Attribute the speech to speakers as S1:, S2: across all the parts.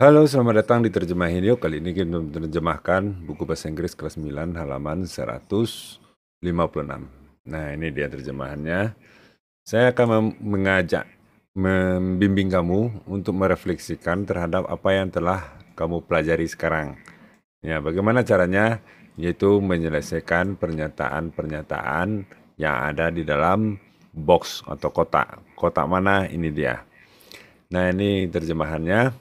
S1: Halo, selamat datang di Terjemahin Yuk. Kali ini kita menerjemahkan buku Bahasa Inggris kelas 9 halaman 156. Nah, ini dia terjemahannya. Saya akan mengajak, membimbing kamu untuk merefleksikan terhadap apa yang telah kamu pelajari sekarang. Ya, bagaimana caranya? Yaitu menyelesaikan pernyataan-pernyataan yang ada di dalam box atau kotak. Kotak mana? Ini dia. Nah, ini terjemahannya.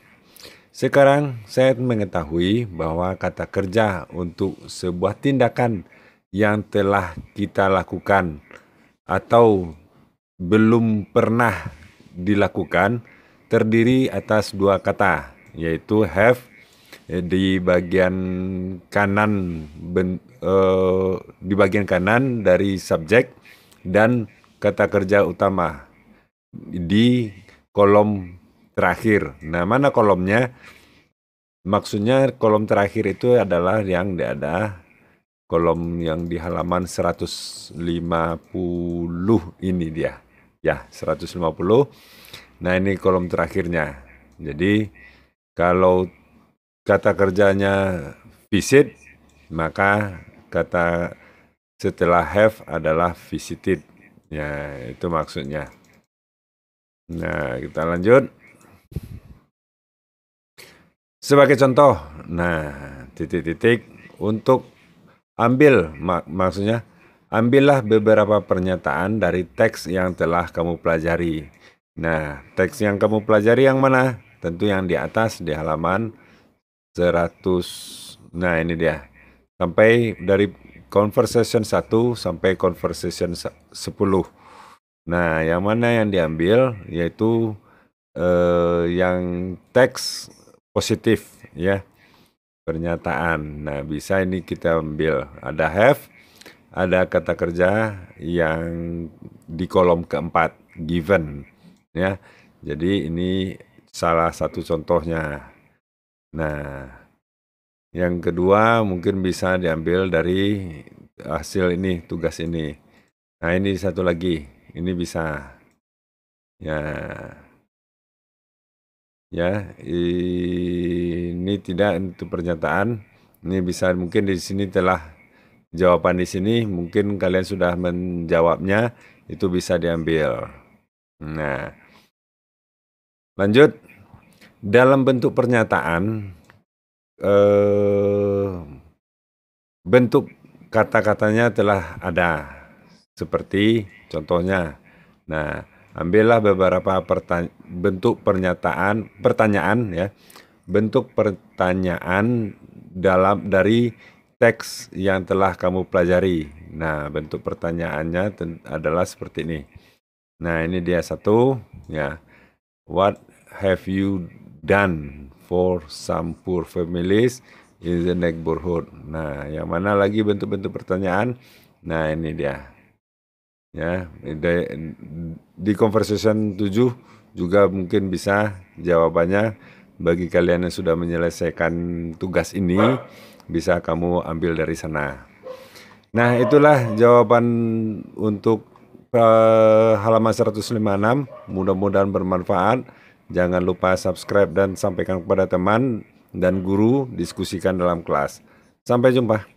S1: Sekarang saya mengetahui bahwa kata kerja untuk sebuah tindakan yang telah kita lakukan atau belum pernah dilakukan terdiri atas dua kata yaitu have eh, di bagian kanan ben, uh, di bagian kanan dari subjek dan kata kerja utama di kolom terakhir. Nah, mana kolomnya? Maksudnya kolom terakhir itu adalah yang ada kolom yang di halaman 150 ini dia. Ya, 150. Nah, ini kolom terakhirnya. Jadi, kalau kata kerjanya visit, maka kata setelah have adalah visited. Ya, itu maksudnya. Nah, kita lanjut. Sebagai contoh, nah titik-titik untuk ambil mak maksudnya ambillah beberapa pernyataan dari teks yang telah kamu pelajari. Nah, teks yang kamu pelajari yang mana? Tentu yang di atas di halaman 100. Nah, ini dia. Sampai dari conversation 1 sampai conversation 10. Nah, yang mana yang diambil yaitu eh, yang teks positif ya pernyataan. Nah, bisa ini kita ambil ada have, ada kata kerja yang di kolom keempat given ya. Jadi ini salah satu contohnya. Nah, yang kedua mungkin bisa diambil dari hasil ini, tugas ini. Nah, ini satu lagi. Ini bisa. Ya. Ya, ini tidak untuk pernyataan. Ini bisa mungkin di sini telah jawaban di sini, mungkin kalian sudah menjawabnya, itu bisa diambil. Nah, lanjut. Dalam bentuk pernyataan, eh, bentuk kata-katanya telah ada. Seperti contohnya, nah ambillah beberapa bentuk pernyataan pertanyaan ya bentuk pertanyaan dalam dari teks yang telah kamu pelajari. Nah, bentuk pertanyaannya adalah seperti ini. Nah, ini dia satu ya. What have you done for some poor families in the neighborhood? Nah, yang mana lagi bentuk-bentuk pertanyaan? Nah, ini dia ya di, di conversation 7 juga mungkin bisa jawabannya bagi kalian yang sudah menyelesaikan tugas ini bisa kamu ambil dari sana. Nah, itulah jawaban untuk uh, halaman 156. Mudah-mudahan bermanfaat. Jangan lupa subscribe dan sampaikan kepada teman dan guru, diskusikan dalam kelas. Sampai jumpa.